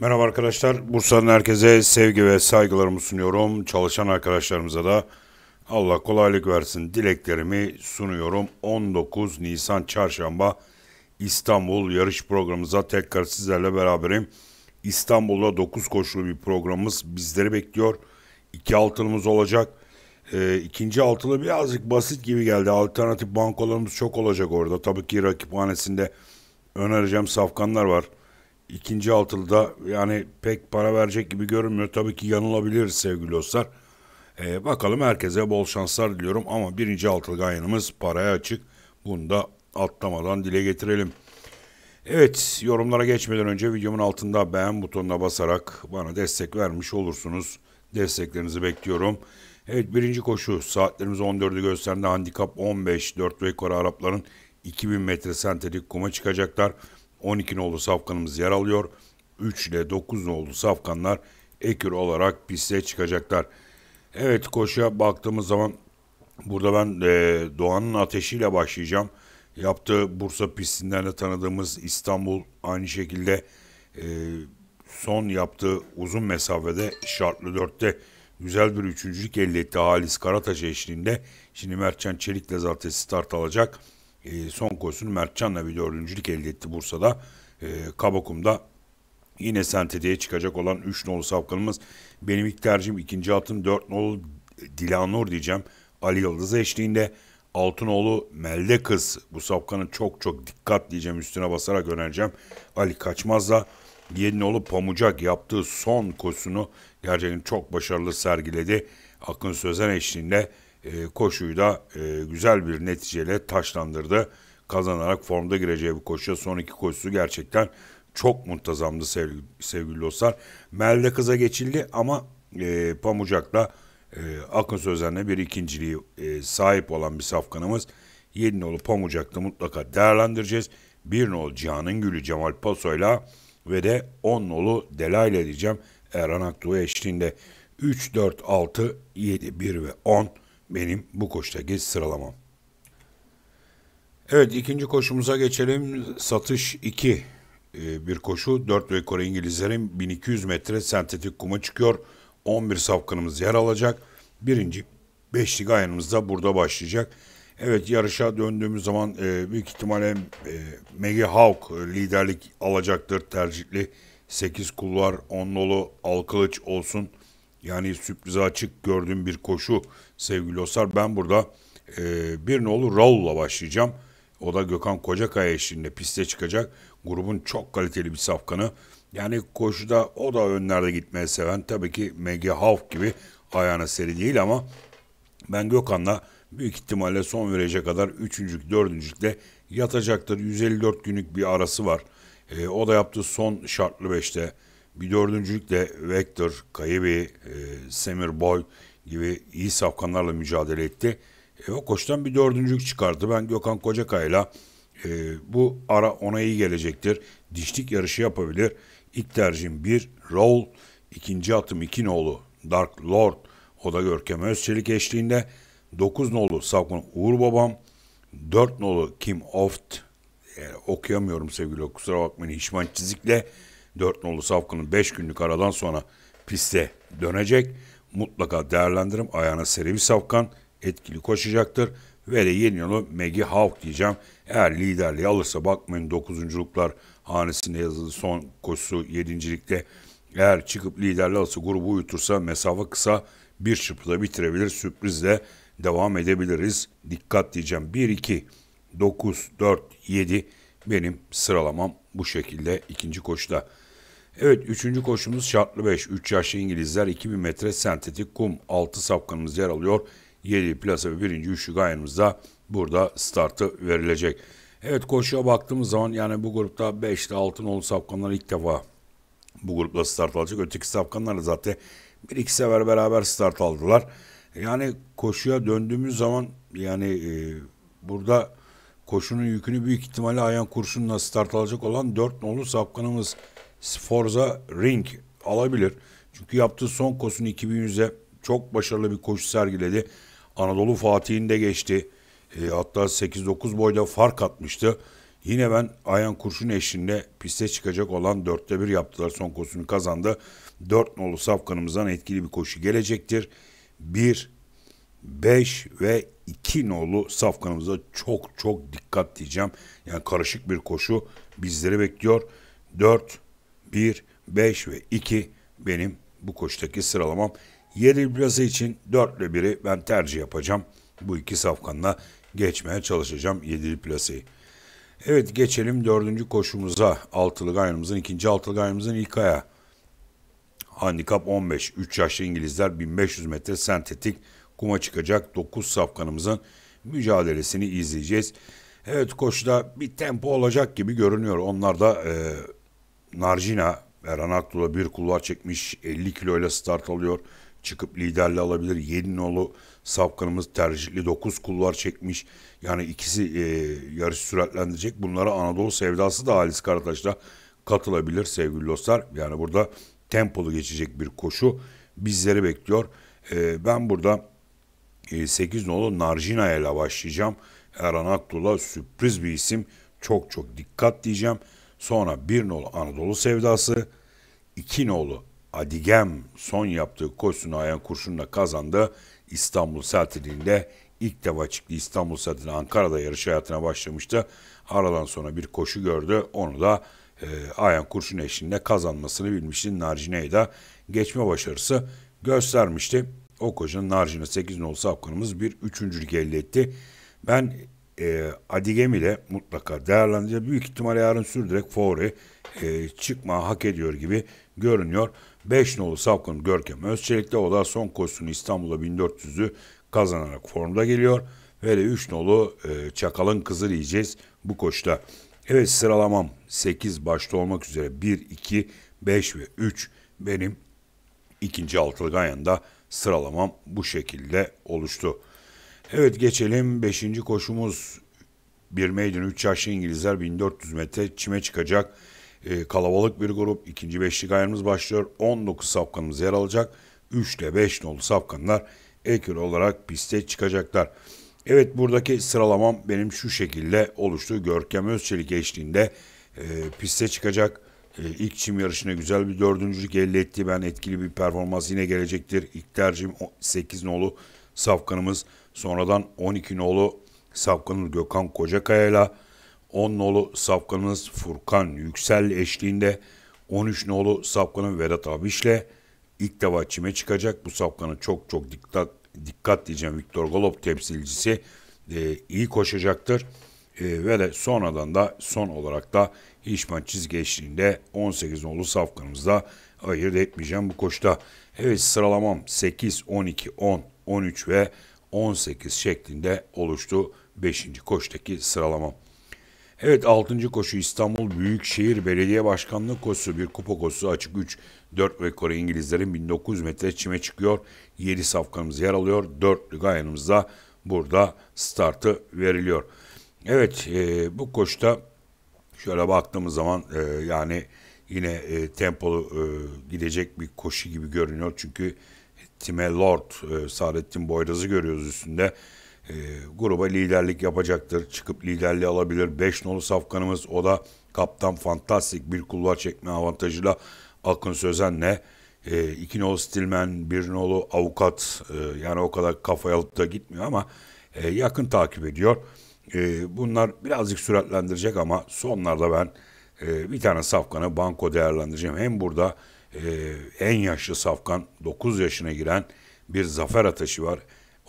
Merhaba arkadaşlar. Bursa'nın herkese sevgi ve saygılarımı sunuyorum. Çalışan arkadaşlarımıza da Allah kolaylık versin dileklerimi sunuyorum. 19 Nisan Çarşamba İstanbul yarış programımıza tekrar sizlerle beraberim. İstanbul'da 9 koşulu bir programımız bizleri bekliyor. İki altınımız olacak. E, ikinci altılı birazcık basit gibi geldi. Alternatif bankolarımız çok olacak orada. Tabii ki rakiphanesinde önereceğim safkanlar var ikinci altılıda yani pek para verecek gibi görünmüyor. Tabii ki yanılabiliriz sevgili dostlar. Ee, bakalım herkese bol şanslar diliyorum ama birinci altılı gayanımız paraya açık. Bunu da atlamadan dile getirelim. Evet yorumlara geçmeden önce videomun altında beğen butonuna basarak bana destek vermiş olursunuz. Desteklerinizi bekliyorum. Evet birinci koşu saatlerimiz 14'ü gösterdi. Handikap 15 4 ve yukarı Arapların 2000 metre sentetik kuma çıkacaklar. 12 nolu safkanımız yer alıyor. 3 ile 9 nolu safkanlar ekür olarak piste çıkacaklar. Evet koşuya baktığımız zaman burada ben e, Doğan'ın ateşiyle başlayacağım. Yaptığı Bursa pistinden de tanıdığımız İstanbul aynı şekilde e, son yaptığı uzun mesafede şartlı dörtte güzel bir üçüncülük elde etti Halis Karataş eşliğinde. Şimdi Mertcan Çelik'le zaten start alacak e, son koşusunu Mertcan'la bir dördüncülük elde etti Bursa'da. E, Kabakum'da yine senteteye çıkacak olan 3 nolu safkanımız. Benim ilk tercihim ikinci altın 4 nolu Dilanur diyeceğim. Ali Yıldız eşliğinde Altınoğlu Melde Kız bu sapkanı çok çok dikkat diyeceğim üstüne basarak önereceğim. Ali Kaçmaz Kaçmaz'la Yedinoğlu Pamucak yaptığı son koşusunu gerçekten çok başarılı sergiledi. Akın Sözen eşliğinde e, koşuyu da e, güzel bir neticeyle taşlandırdı. Kazanarak formda gireceği bir koşuya son iki koşusu gerçekten çok muntazamdı sevgili, sevgili dostlar. Melde kıza geçildi ama e, Pamucak'la Akın Sözen'le bir ikinciliği sahip olan bir safkanımız. 7 nolu Pamucak'ta mutlaka değerlendireceğiz. 1 nolu Cihan'ın Gülü Cemal Paso'yla ve de 10 nolu Delayla diyeceğim Erhan Aktuğ eşliğinde. 3, 4, 6, 7, 1 ve 10 benim bu koştaki sıralamam. Evet ikinci koşumuza geçelim. Satış 2 ee, bir koşu. 4 ve Kore İngilizlerin 1200 metre sentetik kuma çıkıyor. 11 safkanımız yer alacak. Birinci beşlik ayarımız da burada başlayacak. Evet yarışa döndüğümüz zaman e, büyük ihtimalle e, Maggie Hawk e, liderlik alacaktır tercihli. 8 kulvar 10 nolu, Alkılıç olsun. Yani sürprize açık gördüğüm bir koşu sevgili dostlar. Ben burada e, bir nolu Raul'la başlayacağım. O da Gökhan Kocakaya eşliğinde piste çıkacak. Grubun çok kaliteli bir safkanı. Yani koşuda o da önlerde gitmeye seven. Tabii ki Maggie Hawk gibi ayağına seri değil ama ben Gökhan'la büyük ihtimalle son verece kadar 3. 4. yatacaktır. 154 günlük bir arası var. E, o da yaptı son şartlı beşte. bir dördüncülükle Vector, Kayıbi, e, Semir Boy, gibi iyi safkanlarla mücadele etti. E, o koçtan bir dördüncülük çıkardı. Ben Gökhan Kocakay'la e, bu ara ona iyi gelecektir. Dişlik yarışı yapabilir. İlk tercihim bir Raul. ikinci atım iki nolu Dark Lord. O da Görkem Özçelik eşliğinde. 9 nolu Savkun Uğur Babam. 4 nolu Kim Oft. E, okuyamıyorum sevgili kusura bakmayın. Hişman Çizik'le 4 nolu Savkun'un 5 günlük aradan sonra piste dönecek mutlaka değerlendirin. Ayağına Serevi Savkan etkili koşacaktır. Ve de yeni yolu Maggie Hawk diyeceğim. Eğer liderliği alırsa bakmayın 9.luklar hanesinde yazılı son koşusu 7.likte. Eğer çıkıp liderliği alırsa grubu uyutursa mesafe kısa bir çırpıda bitirebilir. Sürprizle devam edebiliriz. Dikkat diyeceğim. 1, 2, 9, 4, 7 benim sıralamam bu şekilde ikinci koşuda. Evet üçüncü koşumuz şartlı 5. 3 yaşlı İngilizler 2000 metre sentetik kum 6 safkanımız yer alıyor. 7 plasa ve 1. üçlü gayenimizde burada startı verilecek. Evet koşuya baktığımız zaman yani bu grupta 5'te 6'ın 10 safkanlar ilk defa bu grupla start alacak. Öteki safkanlar da zaten bir iki sefer beraber start aldılar. Yani koşuya döndüğümüz zaman yani e, burada koşunun yükünü büyük ihtimalle Ayan Kurşun'la start alacak olan 4 nolu safkanımız Forza Ring alabilir. Çünkü yaptığı son kosun 2100'e çok başarılı bir koşu sergiledi. Anadolu Fatihinde geçti. E, hatta 8-9 boyda fark atmıştı. Yine ben Ayan Kurşun eşliğinde piste çıkacak olan dörtte bir yaptılar. Son koşusunu kazandı. 4 nolu safkanımızdan etkili bir koşu gelecektir. 1, 5 ve 2 nolu safkanımıza çok çok dikkat diyeceğim. Yani karışık bir koşu bizleri bekliyor. 4, 1, 5 ve 2 benim bu koştaki sıralamam. Yedil plazı için 4 ile 1'i ben tercih yapacağım. Bu iki safkanla geçmeye çalışacağım yedili plasayı. Evet geçelim 4. koşumuza. Altılı gayrımızın 2. altılı gayrımızın ilk aya. Handikap 15. 3 yaşlı İngilizler 1500 metre sentetik kuma çıkacak 9 safkanımızın mücadelesini izleyeceğiz. Evet koşuda bir tempo olacak gibi görünüyor. Onlar da e, Narcina Erhan Aktula bir kulvar çekmiş 50 kiloyla start alıyor. Çıkıp liderle alabilir. Yedinoğlu Safkan'ımız tercihli 9 kulvar çekmiş. Yani ikisi e, yarışı süratlendirecek. Bunlara Anadolu sevdası da Halis Karataş'ta katılabilir sevgili dostlar. Yani burada tempolu geçecek bir koşu bizleri bekliyor. E, ben burada e, 8 nolu Narjina ile başlayacağım. Erhan Aktula sürpriz bir isim. Çok çok dikkat diyeceğim. Sonra bir nolu Anadolu sevdası, iki nolu Adigem son yaptığı koşusunu ayan kurşunla kazandı. İstanbul Seltiliğinde ilk defa çıktı İstanbul Seltiliğinde Ankara'da yarış hayatına başlamıştı. Aradan sonra bir koşu gördü. Onu da e, ayan kurşun eşliğinde kazanmasını bilmişti. Narcine'yi geçme başarısı göstermişti. O koşunun Narcine 8 nolu sapkınımız bir üçüncülük elde etti. Ben e, Adigem ile mutlaka değerlendirecek. Büyük ihtimalle yarın sürdürek Fori e, çıkma hak ediyor gibi görünüyor. 5 nolu Savkın Görkem Özçelik'te o da son koşusunu İstanbul'a 1400'ü kazanarak formda geliyor. Ve de 3 nolu e, Çakal'ın kızı diyeceğiz bu koşta. Evet sıralamam 8 başta olmak üzere 1, 2, 5 ve 3 benim ikinci altılı Ganyan'da sıralamam bu şekilde oluştu. Evet geçelim 5. koşumuz. Bir maiden 3 yaşlı İngilizler 1400 metre çime çıkacak. E, kalabalık bir grup. ikinci beşlik ayarımız başlıyor. 19 safkanımız yer alacak. 3 ile 5 nolu safkanlar ekür olarak piste çıkacaklar. Evet buradaki sıralamam benim şu şekilde oluştu. Görkem Özçelik eşliğinde e, piste çıkacak. E, ilk çim yarışına güzel bir dördüncülük elde etti. Ben etkili bir performans yine gelecektir. İlk tercihim 8 nolu safkanımız. Sonradan 12 nolu Safkan'ın Gökhan Kocakaya ile 10 nolu Safkan'ımız Furkan Yüksel eşliğinde 13 nolu Safkan'ın Vedat Abiş ile ilk defa çime çıkacak. Bu Safkan'ın çok çok dikkat, dikkat diyeceğim Viktor Golop temsilcisi e, iyi koşacaktır. E, ve de sonradan da son olarak da Hişman çizgi eşliğinde 18 nolu Safkan'ımızda ayırt etmeyeceğim bu koşta. Evet sıralamam 8, 12, 10, 13 ve 18 şeklinde oluştu 5. koştaki sıralama. Evet 6. koşu İstanbul Büyükşehir Belediye Başkanlığı koşusu bir kupa koşusu açık 3 4 ve Kore İngilizlerin 1900 metre çime çıkıyor. 7 safkamız yer alıyor. 4'lü gayanımızda burada startı veriliyor. Evet e, bu koşta şöyle baktığımız zaman e, yani yine e, tempolu e, gidecek bir koşu gibi görünüyor. Çünkü Time Lord, e, Saadettin Boyraz'ı görüyoruz üstünde. E, gruba liderlik yapacaktır. Çıkıp liderliği alabilir. 5 nolu safkanımız o da kaptan fantastik bir kulvar çekme avantajıyla Akın Sözen'le e, iki nolu Stilmen, bir nolu avukat e, yani o kadar kafaya alıp da gitmiyor ama e, yakın takip ediyor. E, bunlar birazcık süratlendirecek ama sonlarda ben e, bir tane safkanı banko değerlendireceğim. Hem burada e, en yaşlı safkan 9 yaşına giren bir zafer ateşi var.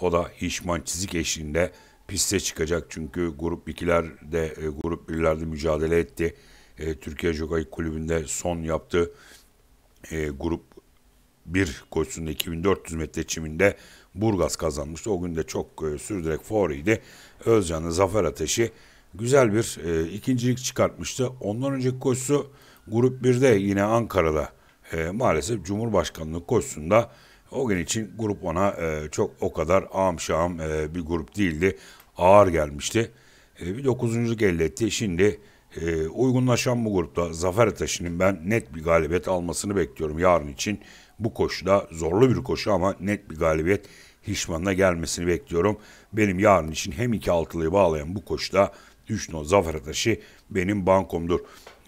O da Hişman Çizik eşliğinde piste çıkacak. Çünkü grup 2'lerde, e, grup 1'lerde mücadele etti. E, Türkiye Jogay Kulübü'nde son yaptığı e, grup 1 koşusunda 2400 metre çiminde Burgaz kazanmıştı. O gün de çok e, sürdürek favoriydi. Özcan'ın Zafer Ateşi güzel bir e, ikincilik çıkartmıştı. Ondan önceki koşusu grup 1'de yine Ankara'da e, maalesef Cumhurbaşkanlığı koşusunda o gün için grup ona e, çok o kadar ağam şağam e, bir grup değildi. Ağır gelmişti. E, bir dokuzunculuk elde etti. Şimdi e, uygunlaşan bu grupta Zafer Ataş'ın ben net bir galibiyet almasını bekliyorum yarın için. Bu koşuda zorlu bir koşu ama net bir galibiyet Hişman'la gelmesini bekliyorum. Benim yarın için hem iki altılıyı bağlayan bu koşuda Düşno Zafer Ataş'ı benim bankomdur.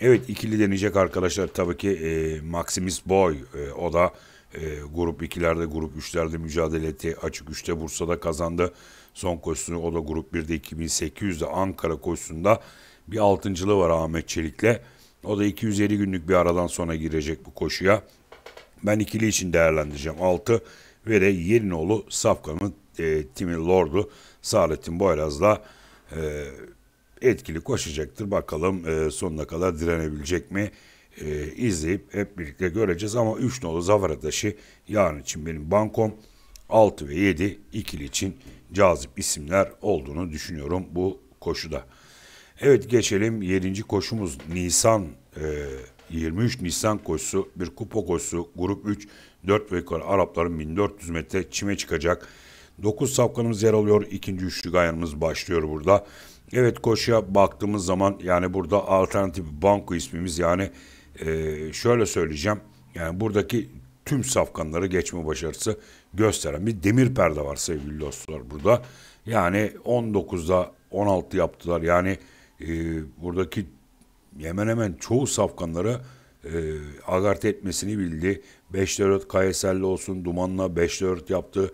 Evet ikili deneyecek arkadaşlar tabii ki e, Maximus Boy e, o da e, grup 2'lerde grup 3'lerde mücadele etti. Açık 3'te Bursa'da kazandı. Son koşusunu o da grup 1'de 2800'de Ankara koşusunda bir altıncılığı var Ahmet Çelik'le. O da 250 günlük bir aradan sonra girecek bu koşuya. Ben ikili için değerlendireceğim. 6 ve de Yerinoğlu Safkan'ın e, Timur Lord'u Saadettin Boyraz'la e, etkili koşacaktır. Bakalım e, sonuna kadar direnebilecek mi? E, izleyip hep birlikte göreceğiz ama 3 nolu zafer ataşı yarın için benim bankom 6 ve 7 ikili için cazip isimler olduğunu düşünüyorum bu koşuda. Evet geçelim 7. koşumuz Nisan e, 23 Nisan koşusu bir kupa koşusu grup 3 4 ve yukarı Arapların 1400 metre çime çıkacak. 9 safkanımız yer alıyor. İkinci üçlü gayanımız başlıyor burada. Evet koşuya baktığımız zaman yani burada alternatif banko ismimiz yani e, şöyle söyleyeceğim. Yani buradaki tüm safkanları geçme başarısı gösteren bir demir perde var sevgili dostlar burada. Yani 19'da 16 yaptılar. Yani e, buradaki hemen hemen çoğu safkanları e, agart etmesini bildi. 5-4 Kayeserli olsun Duman'la 5-4 yaptı.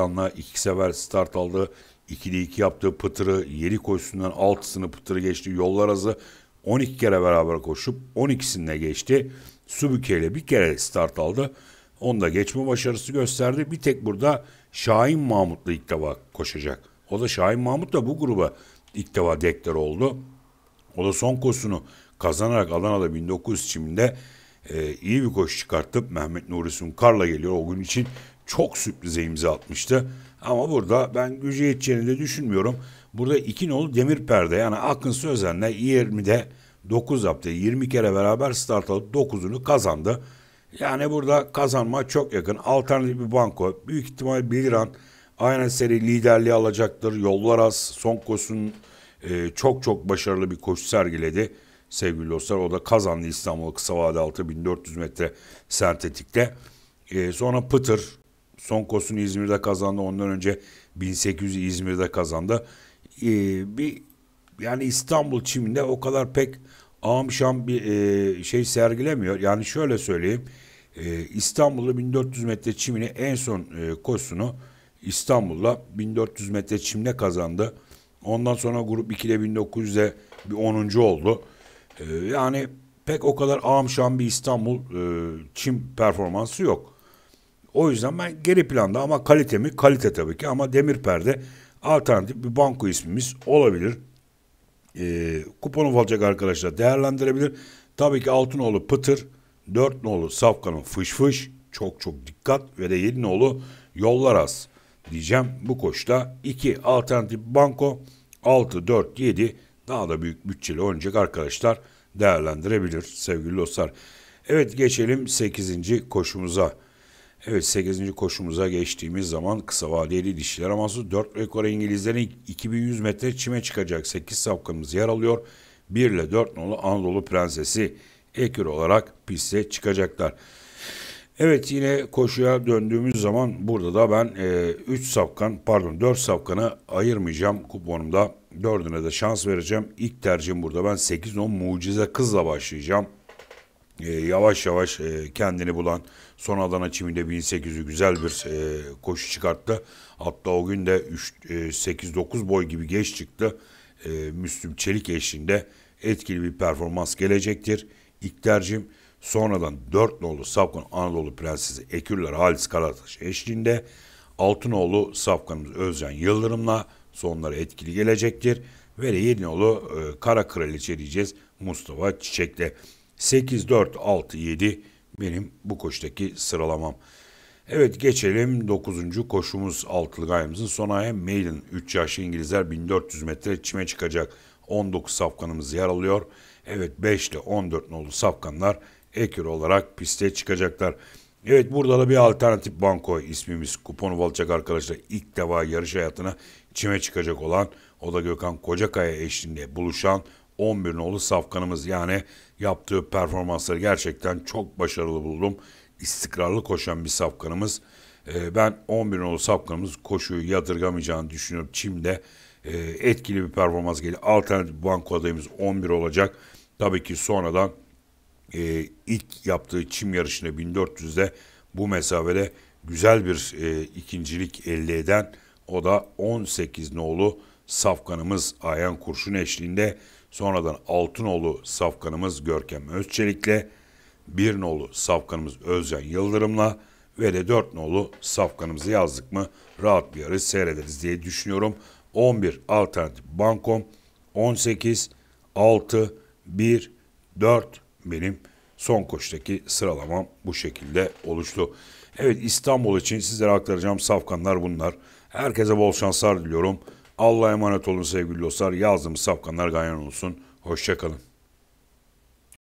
anla iki sefer start aldı. 2'de 2 yaptığı pıtırı yeri koşusundan 6'sını pıtırı geçti. Yollar azı 12 kere beraber koşup 12'sini de geçti. Subüke ile bir kere start aldı. Onda geçme başarısı gösterdi. Bir tek burada Şahin Mahmut'la ilk defa koşacak. O da Şahin Mahmut da bu gruba ilk defa dekler oldu. O da son koşusunu kazanarak Adana'da 1900 çiminde e, iyi bir koşu çıkartıp Mehmet Nuri Sunkar'la geliyor. O gün için çok sürprize imza atmıştı. Ama burada ben gücü yeteceğini de düşünmüyorum. Burada iki nolu demir perde yani Akın Sözen'le 20'de 9 yaptı 20 kere beraber start alıp 9'unu kazandı. Yani burada kazanma çok yakın. Alternatif bir banko. Büyük ihtimal Biliran aynı seri liderliği alacaktır. Yollar az. Son koşun e, çok çok başarılı bir koşu sergiledi. Sevgili dostlar o da kazandı İstanbul kısa vade altı 1400 metre sentetikte. E, sonra Pıtır son kosunu İzmir'de kazandı. Ondan önce 1800'ü İzmir'de kazandı. Ee, bir yani İstanbul çiminde o kadar pek amşam bir e, şey sergilemiyor. Yani şöyle söyleyeyim. E, İstanbul'da 1400 metre çimini en son e, kosunu İstanbul'da 1400 metre çimle kazandı. Ondan sonra grup 2'de 1900'de bir 10. oldu. E, yani pek o kadar amşam bir İstanbul e, çim performansı yok. O yüzden ben geri planda ama kalite mi? Kalite tabii ki ama demir perde alternatif bir banko ismimiz olabilir. E, kuponu falacak arkadaşlar değerlendirebilir. Tabii ki Altınoğlu Pıtır, 4 nolu Safkan'ın Fış Fış çok çok dikkat ve de 7 nolu Yollar Az diyeceğim. Bu koşta iki alternatif banko altı dört yedi daha da büyük bütçeli oynayacak arkadaşlar değerlendirebilir sevgili dostlar. Evet geçelim sekizinci koşumuza. Evet 8. koşumuza geçtiğimiz zaman kısa vadeli dişler aması 4 rekor İngilizlerin 2100 metre çime çıkacak 8 sapkımız yer alıyor. 1 ile 4 nolu Anadolu Prensesi ekür olarak piste çıkacaklar. Evet yine koşuya döndüğümüz zaman burada da ben 3 e, üç sapkan pardon 4 sapkanı ayırmayacağım kuponumda. 4'üne de şans vereceğim. İlk tercihim burada ben 8-10 mucize kızla başlayacağım e, yavaş yavaş e, kendini bulan son Adana çiminde 1800'ü güzel bir e, koşu çıkarttı. Hatta o gün de 8-9 e, boy gibi geç çıktı. E, Müslüm Çelik eşliğinde etkili bir performans gelecektir. İlk tercihim sonradan 4 nolu Safkan Anadolu Prensesi Ekürler Halis Karataş eşliğinde 6 nolu Safkanımız Özcan Yıldırım'la sonları etkili gelecektir. Ve Yedinoğlu e, Kara Kraliçe diyeceğiz Mustafa Çiçek'le. 8-4-6-7 benim bu koştaki sıralamam. Evet geçelim 9. koşumuz altılı gayemizin Sonaya Maiden 3 yaşlı İngilizler 1400 metre çime çıkacak 19 safkanımız yer alıyor. Evet 5 ile 14 nolu safkanlar ekür olarak piste çıkacaklar. Evet burada da bir alternatif banko ismimiz kuponu alacak arkadaşlar. ilk defa yarış hayatına çime çıkacak olan o da Gökhan Kocakaya eşliğinde buluşan 11 nolu safkanımız yani yaptığı performansları gerçekten çok başarılı buldum. İstikrarlı koşan bir sapkanımız. Ee, ben 11 nolu sapkanımız koşuyu yadırgamayacağını düşünüyorum. Çim'de e, etkili bir performans geliyor. Alternatif banko adayımız 11 olacak. Tabii ki sonradan e, ilk yaptığı çim yarışında 1400'de bu mesafede güzel bir e, ikincilik elde eden o da 18 nolu safkanımız Ayan Kurşun eşliğinde Sonradan Altınoğlu safkanımız Görkem Özçelik'le, bir nolu safkanımız Özcan Yıldırım'la ve de dört nolu safkanımızı yazdık mı rahat bir yarış seyrederiz diye düşünüyorum. 11 alternatif bankom, 18, 6, 1, 4 benim son koştaki sıralamam bu şekilde oluştu. Evet İstanbul için sizlere aktaracağım safkanlar bunlar. Herkese bol şanslar diliyorum. Allah'a emanet olun sevgili dostlar. Yazdım Safkanlar gayen olsun. Hoşçakalın.